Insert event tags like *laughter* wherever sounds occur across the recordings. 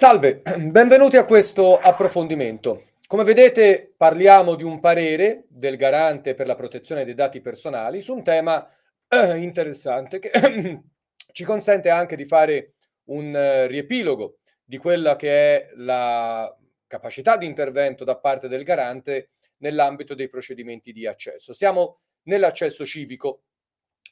Salve, *clears throat* benvenuti a questo approfondimento. Come vedete parliamo di un parere del garante per la protezione dei dati personali su un tema eh, interessante che eh, *clears throat* ci consente anche di fare un eh, riepilogo di quella che è la capacità di intervento da parte del garante nell'ambito dei procedimenti di accesso. Siamo nell'accesso civico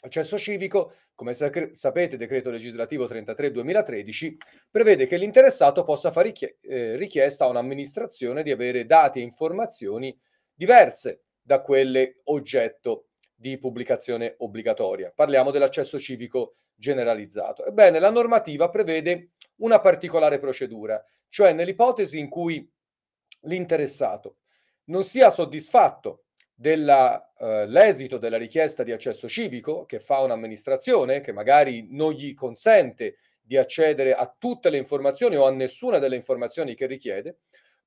Accesso civico, come sapete, decreto legislativo 33-2013 prevede che l'interessato possa fare eh, richiesta a un'amministrazione di avere dati e informazioni diverse da quelle oggetto di pubblicazione obbligatoria. Parliamo dell'accesso civico generalizzato. Ebbene, la normativa prevede una particolare procedura, cioè nell'ipotesi in cui l'interessato non sia soddisfatto dell'esito eh, della richiesta di accesso civico che fa un'amministrazione che magari non gli consente di accedere a tutte le informazioni o a nessuna delle informazioni che richiede,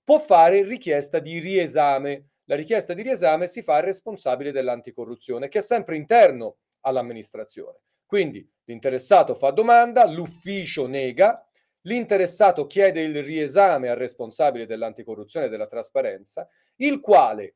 può fare richiesta di riesame. La richiesta di riesame si fa al responsabile dell'anticorruzione, che è sempre interno all'amministrazione. Quindi l'interessato fa domanda, l'ufficio nega, l'interessato chiede il riesame al responsabile dell'anticorruzione e della trasparenza, il quale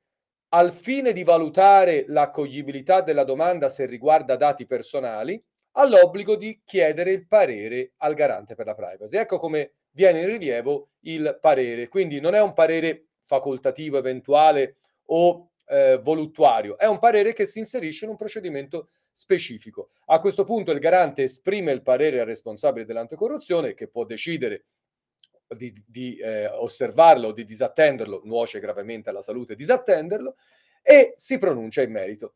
al fine di valutare l'accoglibilità della domanda se riguarda dati personali, ha l'obbligo di chiedere il parere al garante per la privacy. Ecco come viene in rilievo il parere. Quindi non è un parere facoltativo, eventuale o eh, voluttuario, è un parere che si inserisce in un procedimento specifico. A questo punto il garante esprime il parere al responsabile dell'anticorruzione, che può decidere di, di eh, osservarlo, di disattenderlo, nuoce gravemente alla salute disattenderlo, e si pronuncia in merito.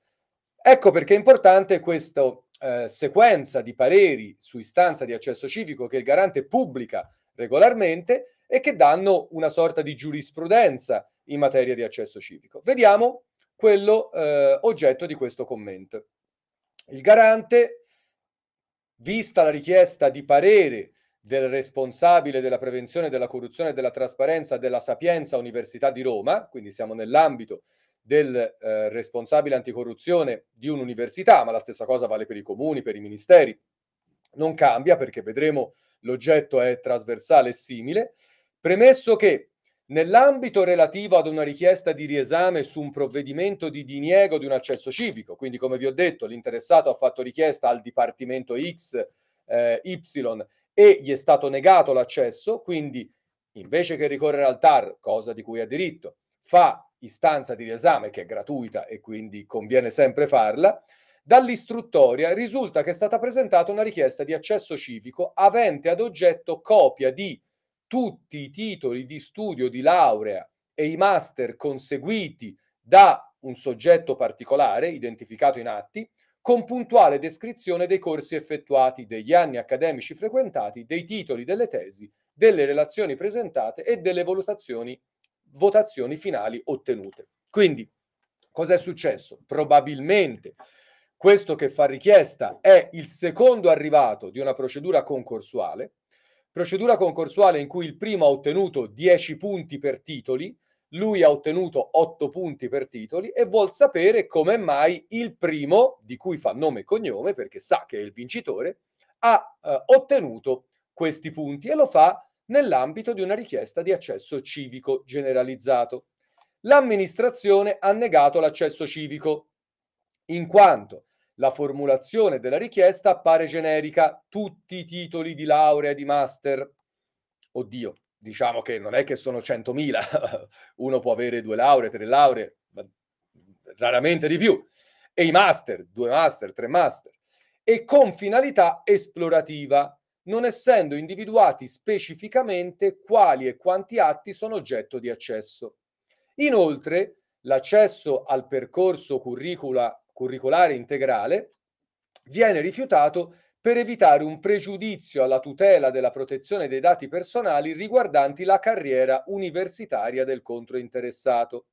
Ecco perché è importante questa eh, sequenza di pareri su istanza di accesso civico che il garante pubblica regolarmente e che danno una sorta di giurisprudenza in materia di accesso civico. Vediamo quello eh, oggetto di questo commento. Il garante, vista la richiesta di parere del responsabile della prevenzione della corruzione e della trasparenza della Sapienza Università di Roma, quindi siamo nell'ambito del eh, responsabile anticorruzione di un'università, ma la stessa cosa vale per i comuni, per i ministeri, non cambia perché vedremo l'oggetto è trasversale e simile, premesso che nell'ambito relativo ad una richiesta di riesame su un provvedimento di diniego di un accesso civico, quindi come vi ho detto l'interessato ha fatto richiesta al Dipartimento X, eh, Y e gli è stato negato l'accesso, quindi invece che ricorrere al TAR, cosa di cui ha diritto, fa istanza di riesame che è gratuita e quindi conviene sempre farla, dall'istruttoria risulta che è stata presentata una richiesta di accesso civico avente ad oggetto copia di tutti i titoli di studio di laurea e i master conseguiti da un soggetto particolare identificato in atti, con puntuale descrizione dei corsi effettuati, degli anni accademici frequentati, dei titoli delle tesi, delle relazioni presentate e delle valutazioni, votazioni finali ottenute. Quindi, cosa è successo? Probabilmente questo che fa richiesta è il secondo arrivato di una procedura concorsuale, procedura concorsuale in cui il primo ha ottenuto 10 punti per titoli, lui ha ottenuto 8 punti per titoli e vuol sapere come mai il primo, di cui fa nome e cognome perché sa che è il vincitore, ha eh, ottenuto questi punti e lo fa nell'ambito di una richiesta di accesso civico generalizzato. L'amministrazione ha negato l'accesso civico, in quanto la formulazione della richiesta appare generica, tutti i titoli di laurea e di master. Oddio, diciamo che non è che sono 100.000, *laughs* uno può avere due lauree, tre lauree, raramente di più, e i master, due master, tre master, e con finalità esplorativa, non essendo individuati specificamente quali e quanti atti sono oggetto di accesso. Inoltre, l'accesso al percorso curricula, curriculare integrale viene rifiutato per evitare un pregiudizio alla tutela della protezione dei dati personali riguardanti la carriera universitaria del controinteressato.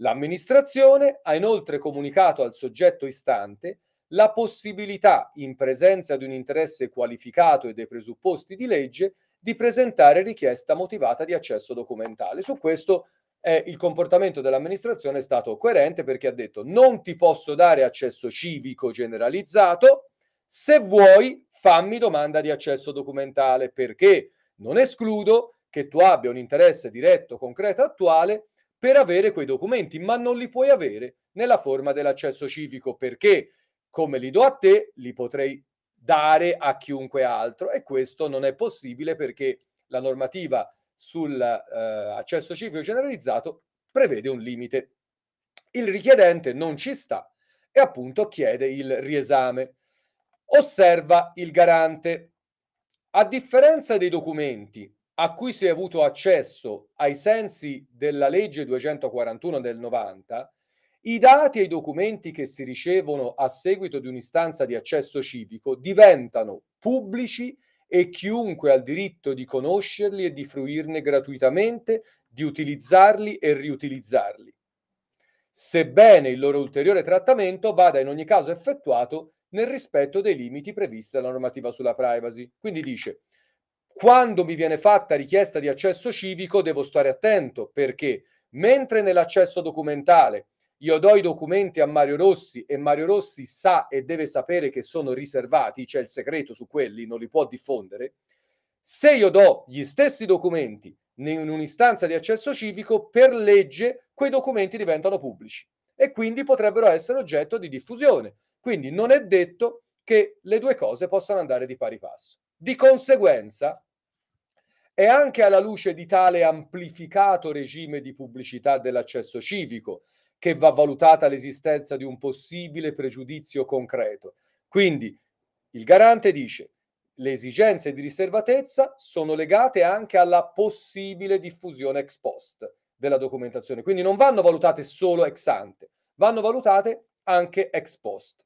L'amministrazione ha inoltre comunicato al soggetto istante la possibilità, in presenza di un interesse qualificato e dei presupposti di legge, di presentare richiesta motivata di accesso documentale. Su questo eh, il comportamento dell'amministrazione è stato coerente perché ha detto non ti posso dare accesso civico generalizzato, se vuoi, fammi domanda di accesso documentale perché non escludo che tu abbia un interesse diretto, concreto, attuale per avere quei documenti, ma non li puoi avere nella forma dell'accesso civico perché come li do a te, li potrei dare a chiunque altro e questo non è possibile perché la normativa sull'accesso eh, civico generalizzato prevede un limite. Il richiedente non ci sta e appunto chiede il riesame. Osserva il garante. A differenza dei documenti a cui si è avuto accesso ai sensi della legge 241 del 90, i dati e i documenti che si ricevono a seguito di un'istanza di accesso civico diventano pubblici e chiunque ha il diritto di conoscerli e di fruirne gratuitamente, di utilizzarli e riutilizzarli, sebbene il loro ulteriore trattamento vada in ogni caso effettuato nel rispetto dei limiti previsti dalla normativa sulla privacy. Quindi dice, quando mi viene fatta richiesta di accesso civico devo stare attento perché mentre nell'accesso documentale io do i documenti a Mario Rossi e Mario Rossi sa e deve sapere che sono riservati, c'è cioè il segreto su quelli, non li può diffondere. Se io do gli stessi documenti in un'istanza di accesso civico, per legge quei documenti diventano pubblici e quindi potrebbero essere oggetto di diffusione. Quindi non è detto che le due cose possano andare di pari passo. Di conseguenza, è anche alla luce di tale amplificato regime di pubblicità dell'accesso civico che va valutata l'esistenza di un possibile pregiudizio concreto. Quindi il garante dice le esigenze di riservatezza sono legate anche alla possibile diffusione ex post della documentazione, quindi non vanno valutate solo ex ante, vanno valutate anche ex post.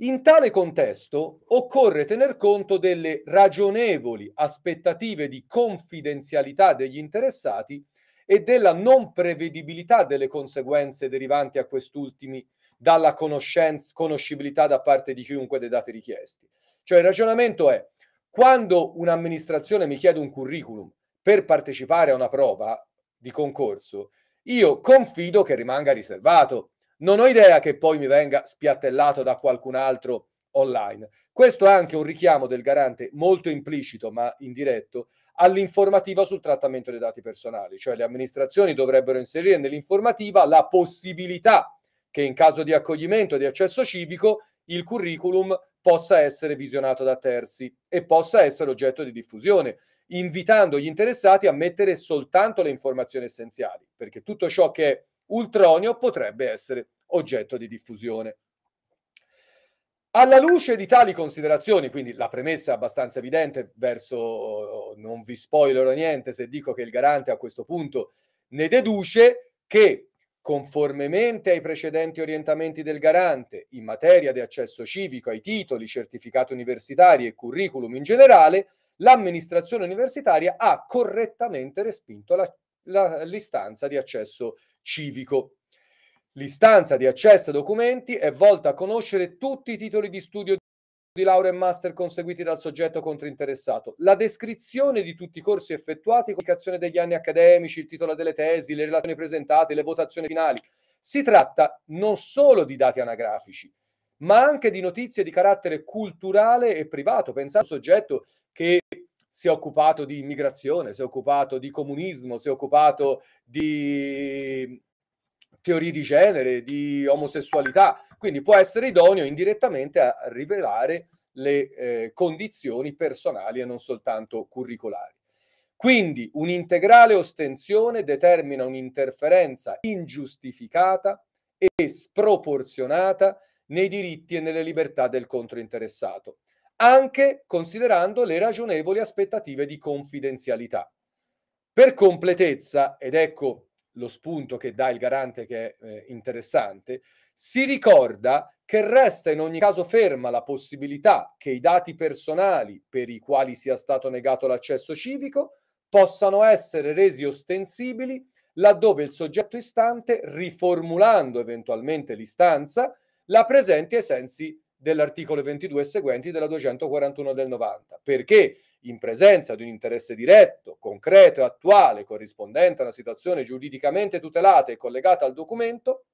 In tale contesto occorre tener conto delle ragionevoli aspettative di confidenzialità degli interessati e della non prevedibilità delle conseguenze derivanti a quest'ultimi dalla conoscibilità da parte di chiunque dei dati richiesti. Cioè il ragionamento è quando un'amministrazione mi chiede un curriculum per partecipare a una prova di concorso, io confido che rimanga riservato non ho idea che poi mi venga spiattellato da qualcun altro online. Questo è anche un richiamo del garante molto implicito ma indiretto all'informativa sul trattamento dei dati personali, cioè le amministrazioni dovrebbero inserire nell'informativa la possibilità che in caso di accoglimento di accesso civico il curriculum possa essere visionato da terzi e possa essere oggetto di diffusione, invitando gli interessati a mettere soltanto le informazioni essenziali, perché tutto ciò che è ultronio potrebbe essere oggetto di diffusione. Alla luce di tali considerazioni, quindi la premessa è abbastanza evidente, verso non vi spoilerò niente se dico che il garante a questo punto ne deduce che conformemente ai precedenti orientamenti del garante in materia di accesso civico ai titoli, certificati universitari e curriculum in generale, l'amministrazione universitaria ha correttamente respinto la, la, l'istanza di accesso civico. L'istanza di accesso ai documenti è volta a conoscere tutti i titoli di studio di laurea e master conseguiti dal soggetto controinteressato, la descrizione di tutti i corsi effettuati, comunicazione degli anni accademici, il titolo delle tesi, le relazioni presentate, le votazioni finali. Si tratta non solo di dati anagrafici, ma anche di notizie di carattere culturale e privato. Pensate a soggetto che si è occupato di immigrazione, si è occupato di comunismo, si è occupato di teorie di genere, di omosessualità, quindi può essere idoneo indirettamente a rivelare le eh, condizioni personali e non soltanto curricolari. Quindi un'integrale ostensione determina un'interferenza ingiustificata e sproporzionata nei diritti e nelle libertà del controinteressato anche considerando le ragionevoli aspettative di confidenzialità. Per completezza, ed ecco lo spunto che dà il garante che è eh, interessante, si ricorda che resta in ogni caso ferma la possibilità che i dati personali per i quali sia stato negato l'accesso civico possano essere resi ostensibili laddove il soggetto istante, riformulando eventualmente l'istanza, la presenti ai sensi dell'articolo 22 e seguenti della 241 del 90, perché in presenza di un interesse diretto, concreto e attuale corrispondente a una situazione giuridicamente tutelata e collegata al documento,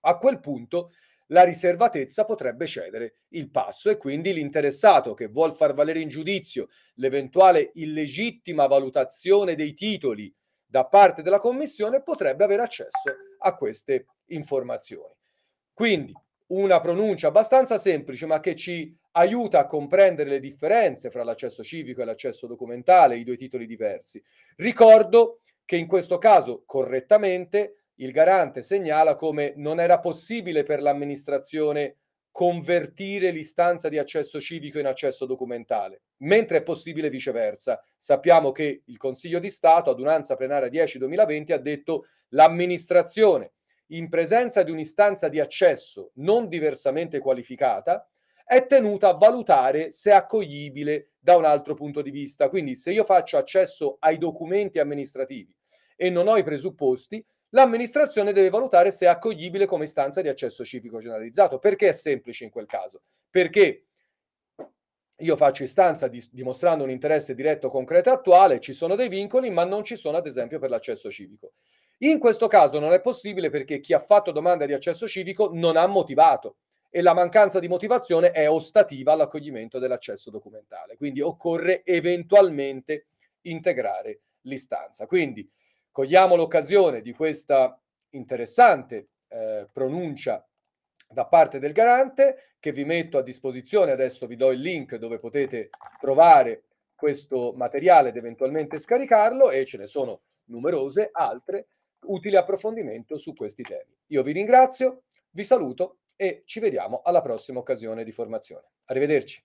a quel punto la riservatezza potrebbe cedere il passo e quindi l'interessato che vuol far valere in giudizio l'eventuale illegittima valutazione dei titoli da parte della Commissione potrebbe avere accesso a queste informazioni. Quindi una pronuncia abbastanza semplice, ma che ci aiuta a comprendere le differenze fra l'accesso civico e l'accesso documentale, i due titoli diversi. Ricordo che in questo caso, correttamente, il garante segnala come non era possibile per l'amministrazione convertire l'istanza di accesso civico in accesso documentale, mentre è possibile viceversa. Sappiamo che il Consiglio di Stato, ad unanza plenaria 10-2020, ha detto l'amministrazione in presenza di un'istanza di accesso non diversamente qualificata, è tenuta a valutare se è accoglibile da un altro punto di vista. Quindi se io faccio accesso ai documenti amministrativi e non ho i presupposti, l'amministrazione deve valutare se è accoglibile come istanza di accesso civico generalizzato. Perché è semplice in quel caso? Perché io faccio istanza di, dimostrando un interesse diretto, concreto e attuale, ci sono dei vincoli, ma non ci sono ad esempio per l'accesso civico. In questo caso non è possibile perché chi ha fatto domanda di accesso civico non ha motivato e la mancanza di motivazione è ostativa all'accoglimento dell'accesso documentale, quindi occorre eventualmente integrare l'istanza. Quindi cogliamo l'occasione di questa interessante eh, pronuncia da parte del garante che vi metto a disposizione, adesso vi do il link dove potete trovare questo materiale ed eventualmente scaricarlo e ce ne sono numerose altre utile approfondimento su questi temi. Io vi ringrazio, vi saluto e ci vediamo alla prossima occasione di formazione. Arrivederci.